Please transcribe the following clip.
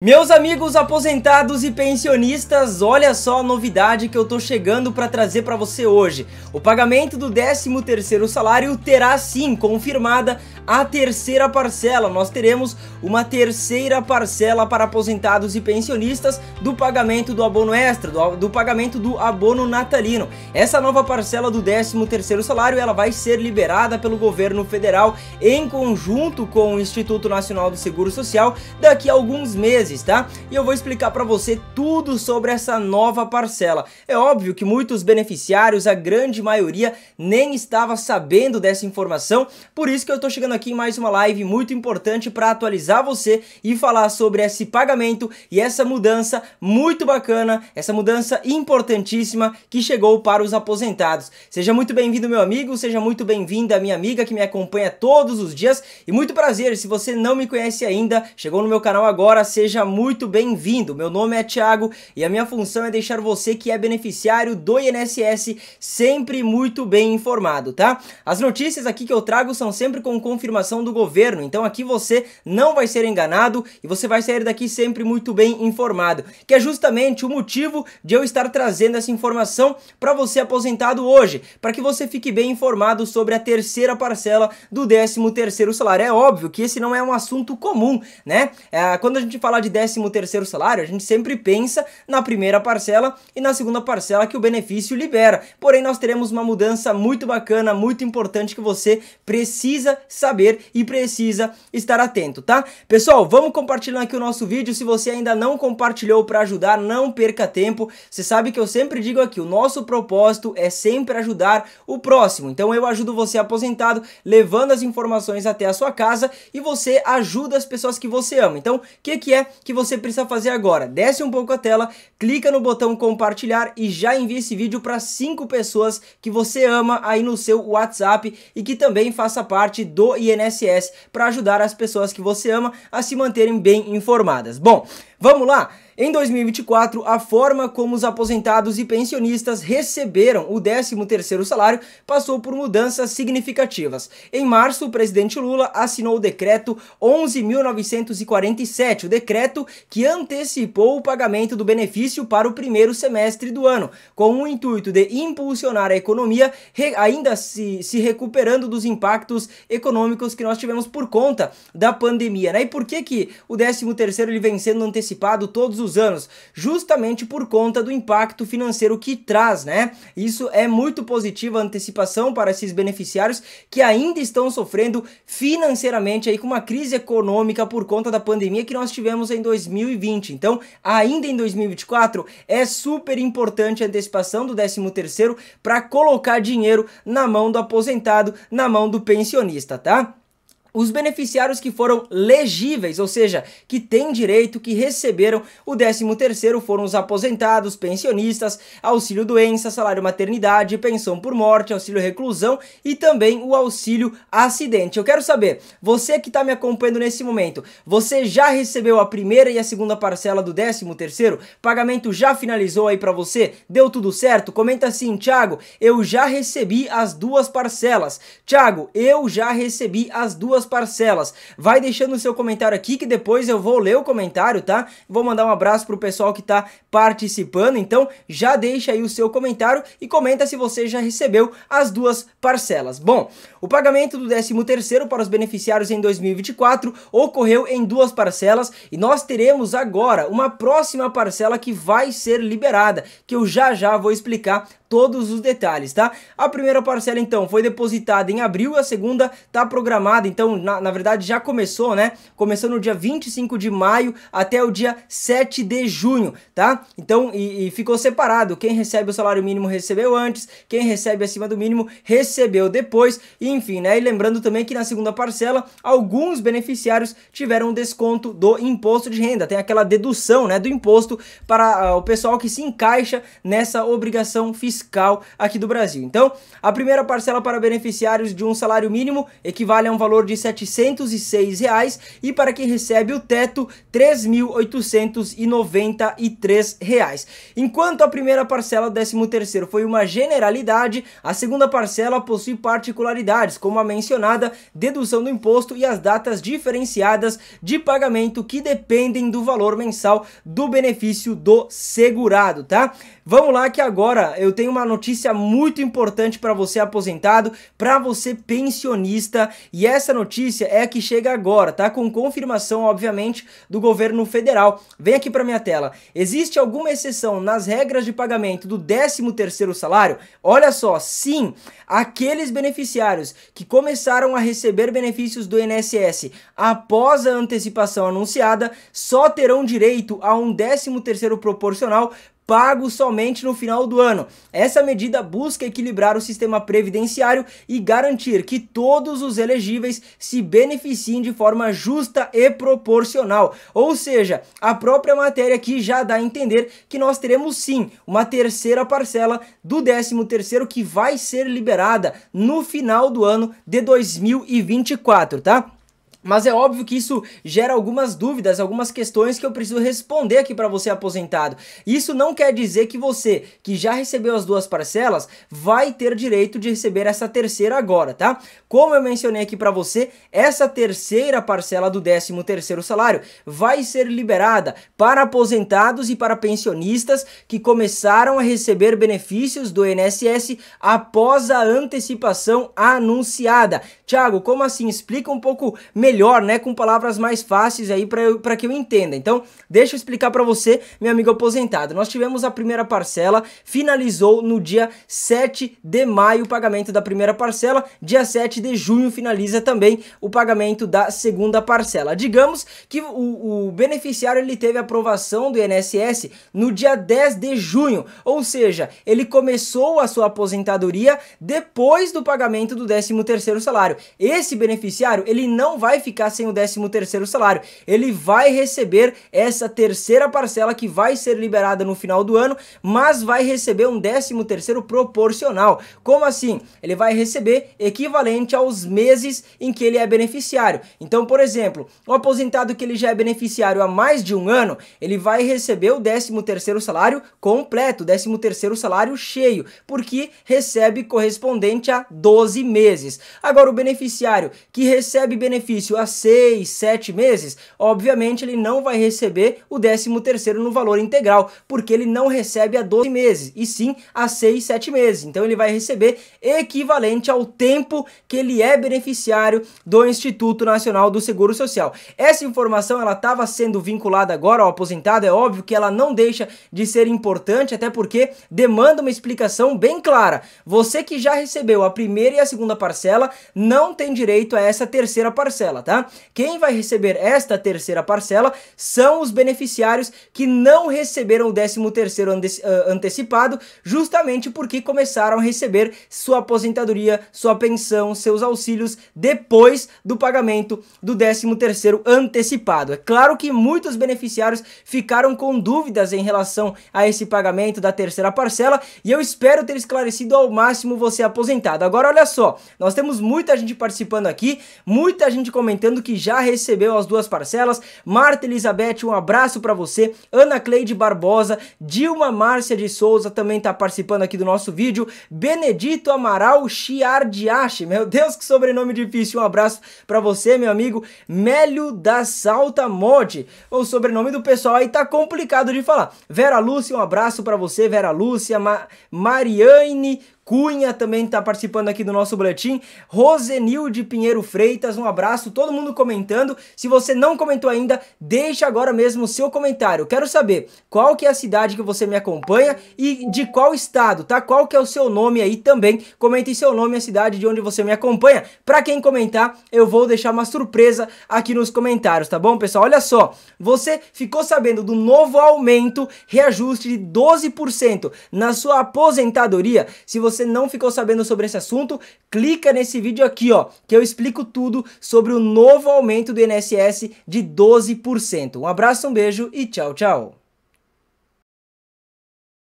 Meus amigos aposentados e pensionistas, olha só a novidade que eu tô chegando para trazer para você hoje. O pagamento do 13º salário terá sim confirmada a terceira parcela. Nós teremos uma terceira parcela para aposentados e pensionistas do pagamento do abono extra, do, do pagamento do abono natalino. Essa nova parcela do 13º salário, ela vai ser liberada pelo governo federal em conjunto com o Instituto Nacional do Seguro Social daqui a alguns meses meses, tá? E eu vou explicar para você tudo sobre essa nova parcela. É óbvio que muitos beneficiários, a grande maioria, nem estava sabendo dessa informação, por isso que eu estou chegando aqui em mais uma live muito importante para atualizar você e falar sobre esse pagamento e essa mudança muito bacana, essa mudança importantíssima que chegou para os aposentados. Seja muito bem-vindo, meu amigo, seja muito bem-vinda, minha amiga que me acompanha todos os dias e muito prazer, se você não me conhece ainda, chegou no meu canal agora, seja Seja muito bem-vindo. Meu nome é Thiago e a minha função é deixar você que é beneficiário do INSS sempre muito bem informado, tá? As notícias aqui que eu trago são sempre com confirmação do governo, então aqui você não vai ser enganado e você vai sair daqui sempre muito bem informado, que é justamente o motivo de eu estar trazendo essa informação para você aposentado hoje, para que você fique bem informado sobre a terceira parcela do 13º salário. É óbvio que esse não é um assunto comum, né? É, quando a gente fala de de 13º salário, a gente sempre pensa na primeira parcela e na segunda parcela que o benefício libera. Porém, nós teremos uma mudança muito bacana, muito importante que você precisa saber e precisa estar atento, tá? Pessoal, vamos compartilhando aqui o nosso vídeo. Se você ainda não compartilhou para ajudar, não perca tempo. Você sabe que eu sempre digo aqui, o nosso propósito é sempre ajudar o próximo. Então eu ajudo você aposentado, levando as informações até a sua casa e você ajuda as pessoas que você ama. Então, o que, que é que você precisa fazer agora. Desce um pouco a tela, clica no botão compartilhar e já envie esse vídeo para cinco pessoas que você ama aí no seu WhatsApp e que também faça parte do INSS para ajudar as pessoas que você ama a se manterem bem informadas. Bom, Vamos lá! Em 2024, a forma como os aposentados e pensionistas receberam o 13º salário passou por mudanças significativas. Em março, o presidente Lula assinou o decreto 11.947, o decreto que antecipou o pagamento do benefício para o primeiro semestre do ano, com o intuito de impulsionar a economia, ainda se, se recuperando dos impactos econômicos que nós tivemos por conta da pandemia. Né? E por que, que o 13º ele vem sendo antecipado? antecipado todos os anos, justamente por conta do impacto financeiro que traz, né? Isso é muito positivo a antecipação para esses beneficiários que ainda estão sofrendo financeiramente aí com uma crise econômica por conta da pandemia que nós tivemos em 2020. Então, ainda em 2024, é super importante a antecipação do 13º para colocar dinheiro na mão do aposentado, na mão do pensionista, tá? os beneficiários que foram legíveis, ou seja, que têm direito, que receberam o 13º foram os aposentados, pensionistas, auxílio doença, salário maternidade, pensão por morte, auxílio reclusão e também o auxílio acidente. Eu quero saber, você que está me acompanhando nesse momento, você já recebeu a primeira e a segunda parcela do 13º? Pagamento já finalizou aí para você? Deu tudo certo? Comenta assim, Thiago, eu já recebi as duas parcelas. Thiago, eu já recebi as duas parcelas. Vai deixando o seu comentário aqui que depois eu vou ler o comentário, tá? Vou mandar um abraço pro pessoal que tá participando, então já deixa aí o seu comentário e comenta se você já recebeu as duas parcelas. Bom, o pagamento do 13º para os beneficiários em 2024 ocorreu em duas parcelas e nós teremos agora uma próxima parcela que vai ser liberada, que eu já já vou explicar todos os detalhes, tá? A primeira parcela então foi depositada em abril, a segunda tá programada então então, na, na verdade, já começou, né? Começou no dia 25 de maio até o dia 7 de junho, tá? Então, e, e ficou separado. Quem recebe o salário mínimo recebeu antes, quem recebe acima do mínimo recebeu depois, enfim, né? E lembrando também que na segunda parcela, alguns beneficiários tiveram desconto do imposto de renda. Tem aquela dedução, né, do imposto para uh, o pessoal que se encaixa nessa obrigação fiscal aqui do Brasil. Então, a primeira parcela para beneficiários de um salário mínimo equivale a um valor de 4.706 e para quem recebe o teto, R$ 3.893. Enquanto a primeira parcela, 13º foi uma generalidade, a segunda parcela possui particularidades, como a mencionada dedução do imposto e as datas diferenciadas de pagamento que dependem do valor mensal do benefício do segurado, tá? Vamos lá que agora eu tenho uma notícia muito importante para você aposentado, para você pensionista, e essa notícia notícia é a que chega agora, tá? Com confirmação, obviamente, do governo federal. Vem aqui para minha tela. Existe alguma exceção nas regras de pagamento do 13º salário? Olha só, sim, aqueles beneficiários que começaram a receber benefícios do INSS após a antecipação anunciada só terão direito a um 13º proporcional pago somente no final do ano. Essa medida busca equilibrar o sistema previdenciário e garantir que todos os elegíveis se beneficiem de forma justa e proporcional. Ou seja, a própria matéria aqui já dá a entender que nós teremos sim uma terceira parcela do 13º que vai ser liberada no final do ano de 2024, tá? Mas é óbvio que isso gera algumas dúvidas, algumas questões que eu preciso responder aqui para você aposentado. Isso não quer dizer que você, que já recebeu as duas parcelas, vai ter direito de receber essa terceira agora, tá? Como eu mencionei aqui para você, essa terceira parcela do 13º salário vai ser liberada para aposentados e para pensionistas que começaram a receber benefícios do INSS após a antecipação anunciada. Tiago, como assim? Explica um pouco melhor melhor, né, com palavras mais fáceis aí para que eu entenda. Então, deixa eu explicar para você, meu amigo aposentado. Nós tivemos a primeira parcela, finalizou no dia 7 de maio o pagamento da primeira parcela, dia 7 de junho finaliza também o pagamento da segunda parcela. Digamos que o, o beneficiário ele teve aprovação do INSS no dia 10 de junho, ou seja, ele começou a sua aposentadoria depois do pagamento do 13º salário. Esse beneficiário, ele não vai vai ficar sem o 13º salário. Ele vai receber essa terceira parcela que vai ser liberada no final do ano, mas vai receber um 13º proporcional. Como assim? Ele vai receber equivalente aos meses em que ele é beneficiário. Então, por exemplo, um aposentado que ele já é beneficiário há mais de um ano, ele vai receber o 13º salário completo, 13º salário cheio, porque recebe correspondente a 12 meses. Agora, o beneficiário que recebe benefício a há 6, 7 meses, obviamente ele não vai receber o 13º no valor integral, porque ele não recebe a 12 meses, e sim a 6, 7 meses. Então ele vai receber equivalente ao tempo que ele é beneficiário do Instituto Nacional do Seguro Social. Essa informação ela estava sendo vinculada agora ao aposentado, é óbvio que ela não deixa de ser importante, até porque demanda uma explicação bem clara. Você que já recebeu a primeira e a segunda parcela não tem direito a essa terceira parcela parcela, tá? Quem vai receber esta terceira parcela são os beneficiários que não receberam o 13 terceiro antecipado, justamente porque começaram a receber sua aposentadoria, sua pensão, seus auxílios depois do pagamento do 13 terceiro antecipado. É claro que muitos beneficiários ficaram com dúvidas em relação a esse pagamento da terceira parcela e eu espero ter esclarecido ao máximo você aposentado. Agora olha só, nós temos muita gente participando aqui, muita gente comentando comentando que já recebeu as duas parcelas. Marta Elizabeth, um abraço para você. Ana Cleide Barbosa, Dilma Márcia de Souza também tá participando aqui do nosso vídeo. Benedito Amaral Chiardiache, meu Deus, que sobrenome difícil. Um abraço para você, meu amigo. Mélio da Salta Mod. O sobrenome do pessoal aí tá complicado de falar. Vera Lúcia, um abraço para você, Vera Lúcia, Ma Mariane Cunha também está participando aqui do nosso boletim. Rosenilde Pinheiro Freitas, um abraço, todo mundo comentando. Se você não comentou ainda, deixa agora mesmo o seu comentário. Quero saber qual que é a cidade que você me acompanha e de qual estado, tá? Qual que é o seu nome aí também. Comente seu nome e a cidade de onde você me acompanha. Para quem comentar, eu vou deixar uma surpresa aqui nos comentários, tá bom, pessoal? Olha só, você ficou sabendo do novo aumento, reajuste de 12% na sua aposentadoria. Se você você não ficou sabendo sobre esse assunto, clica nesse vídeo aqui, ó, que eu explico tudo sobre o novo aumento do INSS de 12%. Um abraço, um beijo e tchau, tchau.